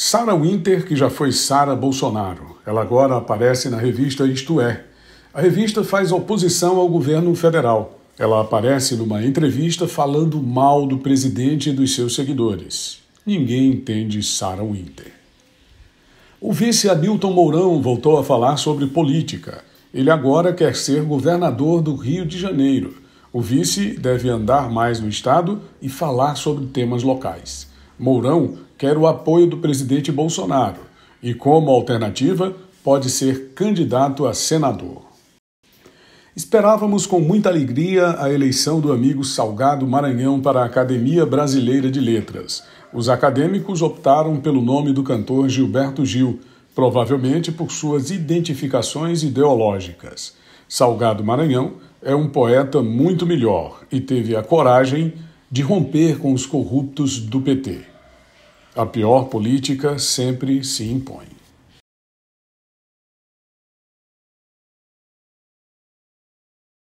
Sarah Winter, que já foi Sarah Bolsonaro, ela agora aparece na revista Isto É. A revista faz oposição ao governo federal. Ela aparece numa entrevista falando mal do presidente e dos seus seguidores. Ninguém entende Sarah Winter. O vice Hamilton Mourão voltou a falar sobre política. Ele agora quer ser governador do Rio de Janeiro. O vice deve andar mais no estado e falar sobre temas locais. Mourão quer o apoio do presidente Bolsonaro e, como alternativa, pode ser candidato a senador. Esperávamos com muita alegria a eleição do amigo Salgado Maranhão para a Academia Brasileira de Letras. Os acadêmicos optaram pelo nome do cantor Gilberto Gil, provavelmente por suas identificações ideológicas. Salgado Maranhão é um poeta muito melhor e teve a coragem de romper com os corruptos do PT. A pior política sempre se impõe.